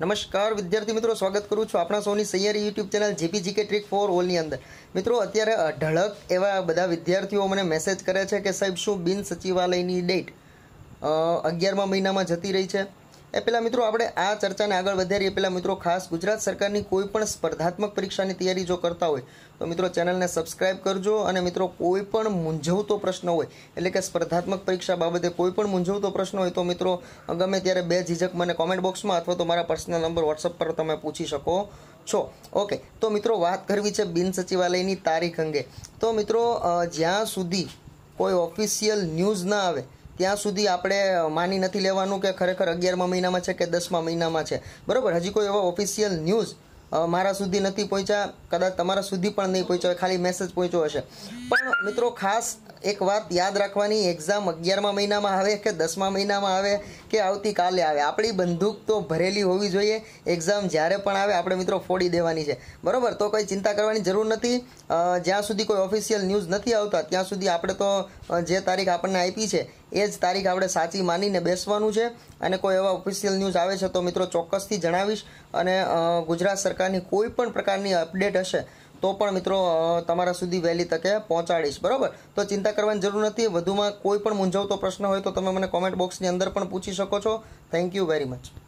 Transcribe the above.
નમસ્કાર વિદ્યાર્થી મિત્રો સ્વાગત કરું છું આપણા સૌની સૈયારી YouTube channel GPGK trick for ઓલની અંદર મિત્રો અત્યારે અઢળક એવા બધા વિદ્યાર્થીઓ મને મેસેજ કરે છે કે સાહેબ શું બિન સચિવાલયની ડેટ અગિયારમા મહિનામાં જતી રહી છે એ પહેલાં મિત્રો આપણે આ ચર્ચાને આગળ વધારીએ પહેલાં મિત્રો ખાસ ગુજરાત સરકારની કોઈ પણ સ્પર્ધાત્મક પરીક્ષાની તૈયારી જો કરતા હોય તો મિત્રો ચેનલને સબસ્ક્રાઇબ કરજો અને મિત્રો કોઈ પણ મૂંઝવતો પ્રશ્ન હોય એટલે કે સ્પર્ધાત્મક પરીક્ષા બાબતે કોઈ પણ મૂંઝવતો પ્રશ્ન હોય તો મિત્રો ગમે ત્યારે બે ઝીઝક મને કોમેન્ટ બોક્સમાં અથવા તો મારા પર્સનલ નંબર વોટ્સઅપ પર તમે પૂછી શકો છો ઓકે તો મિત્રો વાત કરવી છે બિન સચિવાલયની તારીખ અંગે તો મિત્રો જ્યાં સુધી કોઈ ઓફિશિયલ ન્યૂઝ ના આવે ત્યાં સુધી આપણે માની નથી લેવાનું કે ખરેખર અગિયારમા મહિનામાં છે કે દસમા મહિનામાં છે બરાબર હજી કોઈ એવા ઓફિશિયલ ન્યૂઝ મારા સુધી નથી પહોંચ્યા કદાચ તમારા સુધી પણ નહીં પહોંચ્યો ખાલી મેસેજ પહોંચ્યો હશે પણ મિત્રો ખાસ એક વાત યાદ રાખવાની એક્ઝામ અગિયારમા મહિનામાં આવે કે દસમા મહિનામાં આવે કે આવતીકાલે આવે આપણી બંદૂક તો ભરેલી હોવી જોઈએ એક્ઝામ જ્યારે પણ આવે આપણે મિત્રો ફોડી દેવાની છે બરાબર તો કંઈ ચિંતા કરવાની જરૂર નથી જ્યાં સુધી કોઈ ઓફિશિયલ ન્યૂઝ નથી આવતા ત્યાં સુધી આપણે તો જે તારીખ આપણને આપી છે એ જ તારીખ આપણે સાચી માનીને બેસવાનું છે અને કોઈ એવા ઓફિશિયલ ન્યૂઝ આવે છે તો મિત્રો ચોક્કસથી જણાવીશ અને ગુજરાત સરકારની કોઈ પણ પ્રકારની અપડેટ હશે તો પણ મિત્રો તમારા સુધી વહેલી તકે પહોંચાડીશ બરાબર તો ચિંતા કરવાની જરૂર નથી વધુમાં કોઈ પણ મૂંઝવતો પ્રશ્ન હોય તો તમે મને કોમેન્ટ બોક્સની અંદર પણ પૂછી શકો છો થેન્ક યુ વેરી મચ